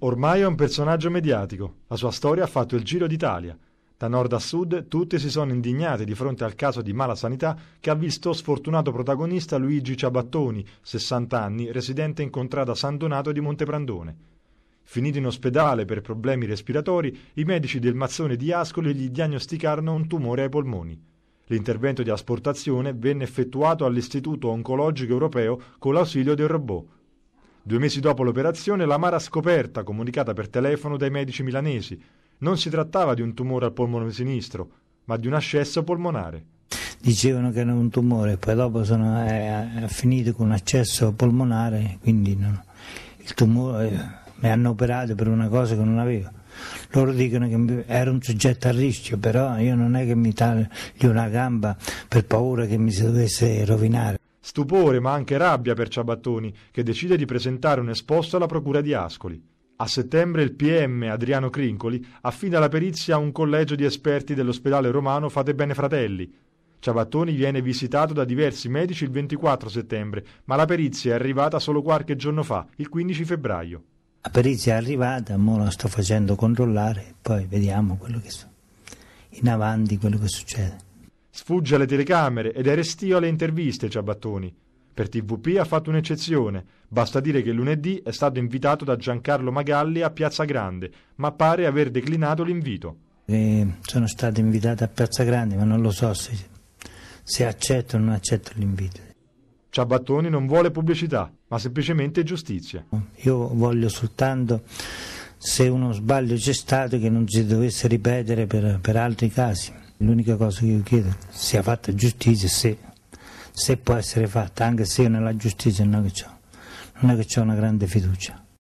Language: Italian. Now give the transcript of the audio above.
Ormai è un personaggio mediatico, la sua storia ha fatto il giro d'Italia. Da nord a sud tutti si sono indignati di fronte al caso di mala sanità che ha visto sfortunato protagonista Luigi Ciabattoni, 60 anni, residente in contrada San Donato di Monteprandone. Finito in ospedale per problemi respiratori, i medici del Mazzone di Ascoli gli diagnosticarono un tumore ai polmoni. L'intervento di asportazione venne effettuato all'Istituto Oncologico Europeo con l'ausilio del robot. Due mesi dopo l'operazione, l'amara scoperta comunicata per telefono dai medici milanesi. Non si trattava di un tumore al polmone sinistro, ma di un accesso polmonare. Dicevano che era un tumore, poi dopo sono, è, eh, è finito con un accesso polmonare, quindi non, il tumore mi eh, hanno operato per una cosa che non avevo. Loro dicono che ero un soggetto a rischio, però io non è che mi taglio una gamba per paura che mi si dovesse rovinare. Stupore ma anche rabbia per Ciabattoni che decide di presentare un esposto alla Procura di Ascoli. A settembre il PM Adriano Crincoli affida la perizia a un collegio di esperti dell'ospedale romano Fate Bene Fratelli. Ciabattoni viene visitato da diversi medici il 24 settembre, ma la perizia è arrivata solo qualche giorno fa, il 15 febbraio. La perizia è arrivata, ora la sto facendo controllare, poi vediamo quello che so. in avanti quello che succede. Sfugge alle telecamere ed è restio alle interviste Ciabattoni. Per TVP ha fatto un'eccezione, basta dire che lunedì è stato invitato da Giancarlo Magalli a Piazza Grande, ma pare aver declinato l'invito. Eh, sono stato invitato a Piazza Grande, ma non lo so se, se accetto o non accetto l'invito. Ciabattoni non vuole pubblicità, ma semplicemente giustizia. Io voglio soltanto, se uno sbaglio c'è stato, che non si dovesse ripetere per, per altri casi. L'unica cosa che io chiedo sia fatta giustizia, se, se può essere fatta, anche se io nella giustizia non è che ho una grande fiducia.